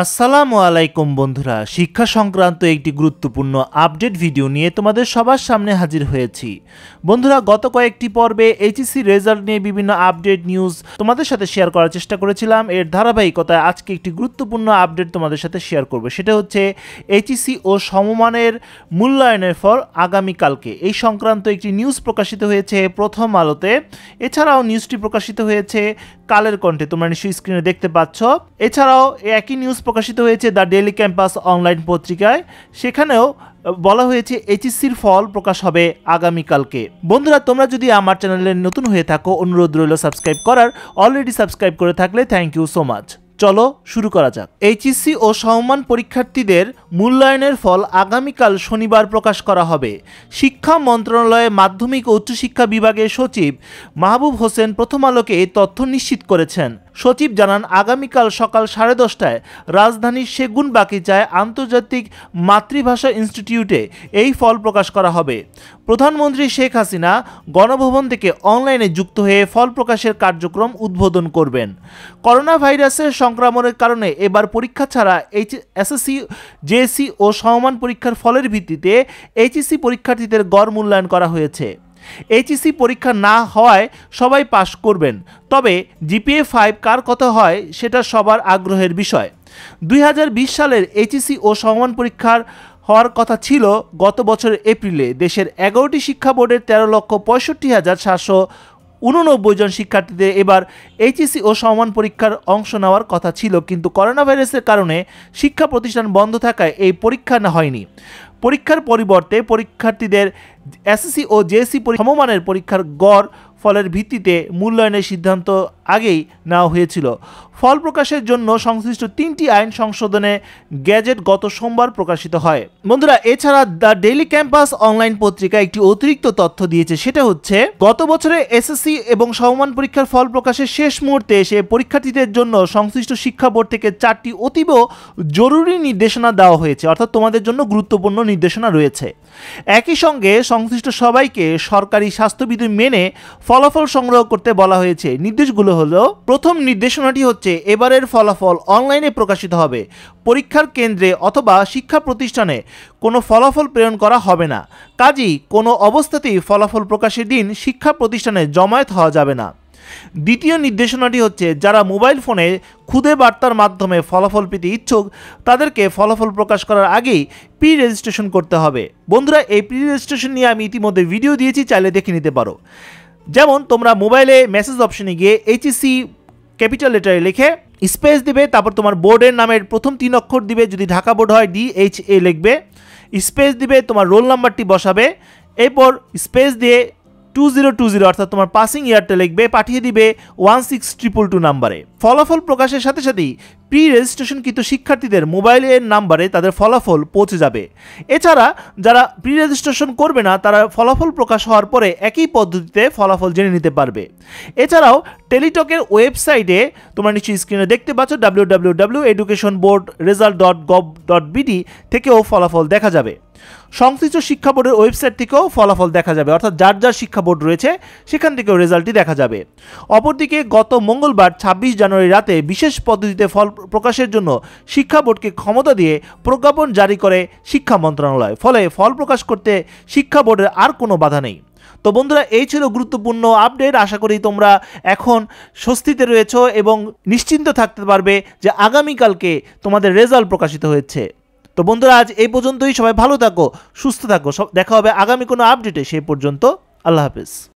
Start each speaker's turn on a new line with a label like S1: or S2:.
S1: আসসালামু আলাইকুম বন্ধুরা শিক্ষা সংক্রান্ত একটি গুরুত্বপূর্ণ আপডেট ভিডিও নিয়ে তোমাদের সবার সামনে হাজির হয়েছি বন্ধুরা গত কয়েকটি পর্বে এইচএসসি রেজাল্ট নিয়ে বিভিন্ন আপডেট নিউজ তোমাদের সাথে শেয়ার করার চেষ্টা করেছিলাম এর ধারাবাহিকতায় আজকে একটি গুরুত্বপূর্ণ আপডেট তোমাদের সাথে শেয়ার করবে সেটা হচ্ছে এইচএসসি ও সমমানের মূল্যায়নের ফল আগামীকালকে এই সংক্রান্ত একটি নিউজ প্রকাশিত হয়েছে প্রথম আলোতে এছাড়াও নিউজটি প্রকাশিত হয়েছে কালের কণ্ঠে তোমরা নিশ্চয়ই স্ক্রিনে দেখতে পাচ্ছ এছাড়াও একই নিউজ প্রকাশিত হয়েছে দ্য ডেলি ক্যাম্পাস অনলাইন পত্রিকায় সেখানেও বলা হয়েছে এইচএসসির ফল প্রকাশ হবে আগামীকালকে বন্ধুরা তোমরা যদি আমার চ্যানেলে নতুন হয়ে থাকো অনুরোধ রইল সাবস্ক্রাইব করার অলরেডি সাবস্ক্রাইব করে থাকলে থ্যাংক ইউ সো মাচ চলো শুরু করা যাক এইচএসসি ও সমমান পরীক্ষার্থীদের মূল্যায়নের ফল আগামীকাল শনিবার প্রকাশ করা হবে শিক্ষা মন্ত্রণালয়ে মাধ্যমিক ও উচ্চশিক্ষা বিভাগের সচিব মাহবুব হোসেন প্রথম আলোকে এই তথ্য নিশ্চিত করেছেন সচিব জানান আগামীকাল সকাল সাড়ে দশটায় রাজধানীর সেগুন বাকিচায় আন্তর্জাতিক মাতৃভাষা ইনস্টিটিউটে এই ফল প্রকাশ করা হবে প্রধানমন্ত্রী শেখ হাসিনা গণভবন থেকে অনলাইনে যুক্ত হয়ে ফল প্রকাশের কার্যক্রম উদ্বোধন করবেন করোনা ভাইরাসের সংক্রমণের কারণে এবার পরীক্ষা ছাড়া এইচ এসএসসি জেএসসি ও সমমান পরীক্ষার ফলের ভিত্তিতে এইচএসসি পরীক্ষার্থীদের গড় মূল্যায়ন করা হয়েছে এইচএসি e পরীক্ষা না হওয়ায় সবাই পাশ করবেন তবে জিপিএ ফাইভ কার কথা হয় সেটা সবার আগ্রহের বিষয় দুই সালের এইচএসি e ও সমান পরীক্ষার হওয়ার কথা ছিল গত বছর এপ্রিলে দেশের এগারোটি শিক্ষা বোর্ডের তেরো লক্ষ পঁয়ষট্টি হাজার সাতশো উননব্বই জন শিক্ষার্থীদের এবার এইচএসি e ও সমান পরীক্ষার অংশ নেওয়ার কথা ছিল কিন্তু করোনা ভাইরাসের কারণে শিক্ষা প্রতিষ্ঠান বন্ধ থাকায় এই পরীক্ষা না হয়নি পরীক্ষার পরিবর্তে পরীক্ষার্থীদের এসএসসি ও জেএসসি সমমানের পরীক্ষার গড় ফলের ভিত্তিতে মূল্যায়নের সিদ্ধান্ত আগেই নেওয়া হয়েছিল ফল প্রকাশের জন্য সংশ্লিষ্ট তিনটি আইন সংশোধনে গ্যাজেট গত সোমবার প্রকাশিত হয় বন্ধুরা এছাড়া দ্য ডেইলি ক্যাম্পাস অনলাইন পত্রিকা একটি অতিরিক্ত তথ্য দিয়েছে সেটা হচ্ছে গত বছরে এসএসসি এবং সমমান পরীক্ষার ফল প্রকাশের শেষ মুহূর্তে এসে পরীক্ষার্থীদের জন্য সংশ্লিষ্ট শিক্ষা বোর্ড থেকে চারটি অতীব জরুরি নির্দেশনা দেওয়া হয়েছে অর্থাৎ তোমাদের জন্য গুরুত্বপূর্ণ নির্দেশনা রয়েছে একই সঙ্গে সংশ্লিষ্ট সবাইকে সরকারি স্বাস্থ্যবিধি মেনে ফলাফল সংগ্রহ করতে বলা হয়েছে নির্দেশগুলো হলো প্রথম নির্দেশনাটি হচ্ছে এবারের ফলাফল অনলাইনে প্রকাশিত হবে পরীক্ষার কেন্দ্রে অথবা শিক্ষা প্রতিষ্ঠানে কোনো ফলাফল প্রেরণ করা হবে না কাজই কোনো অবস্থাতেই ফলাফল প্রকাশের দিন শিক্ষা প্রতিষ্ঠানে জমায়েত হওয়া যাবে না দ্বিতীয় নির্দেশনাটি হচ্ছে যারা মোবাইল ফোনে খুদে বার্তার মাধ্যমে ফলাফল পেতে ইচ্ছুক তাদেরকে ফলাফল প্রকাশ করার আগেই প্রি রেজিস্ট্রেশন করতে হবে বন্ধুরা এই প্রি রেজিস্ট্রেশন নিয়ে আমি ইতিমধ্যে ভিডিও দিয়েছি চাইলে দেখে নিতে পারো যেমন তোমরা মোবাইলে মেসেজ অপশনে গিয়ে এইচএসি ক্যাপিটাল লেটারে লিখে স্পেস দিবে তারপর তোমার বোর্ডের নামের প্রথম তিন অক্ষর দিবে যদি ঢাকা বোর্ড হয় ডি এইচ এ লিখবে স্পেস দিবে তোমার রোল নাম্বারটি বসাবে এরপর স্পেস দিয়ে টু জিরো টু জিরো অর্থাৎ তোমার পাসিং ইয়ারটা লিখবে পাঠিয়ে দিবে ওয়ান সিক্স ট্রিপল টু নাম্বারে ফলাফল প্রকাশের সাথে সাথেই প্রি রেজিস্ট্রেশনকৃত শিক্ষার্থীদের মোবাইলের নাম্বারে তাদের ফলাফল পৌঁছে যাবে এছাড়া যারা প্রি রেজিস্ট্রেশন করবে না তারা ফলাফল প্রকাশ হওয়ার পরে একই পদ্ধতিতে ফলাফল জেনে নিতে পারবে এছাড়াও টেলিটকের ওয়েবসাইটে তোমরা নিশ্চয়ই স্ক্রিনে দেখতে পাচ্ছ W W W education board result dot gov dot BD থেকেও ফলাফল দেখা যাবে সংশ্লিষ্ট শিক্ষা বোর্ডের ওয়েবসাইট থেকেও ফলাফল দেখা যাবে অর্থাৎ যার যার শিক্ষা বোর্ড রয়েছে সেখান থেকেও রেজাল্টটি দেখা যাবে অপরদিকে গত মঙ্গলবার ছাব্বিশ জানুয়ারি রাতে বিশেষ পদ্ধতিতে ফল প্রকাশের জন্য শিক্ষা বোর্ডকে ক্ষমতা দিয়ে প্রজ্ঞাপন জারি করে শিক্ষা মন্ত্রণালয় ফলে ফল প্রকাশ করতে শিক্ষা বোর্ডের আর কোনো বাধা নেই তো বন্ধুরা এই ছিল গুরুত্বপূর্ণ আপডেট আশা করি তোমরা এখন স্বস্তিতে রয়েছ এবং নিশ্চিন্ত থাকতে পারবে যে আগামীকালকে তোমাদের রেজাল্ট প্রকাশিত হয়েছে তো বন্ধুরা আজ এই পর্যন্তই সবাই ভালো থাকো সুস্থ থাকো সব দেখা হবে আগামী কোনো আপডেটে সেই পর্যন্ত আল্লাহ হাফিজ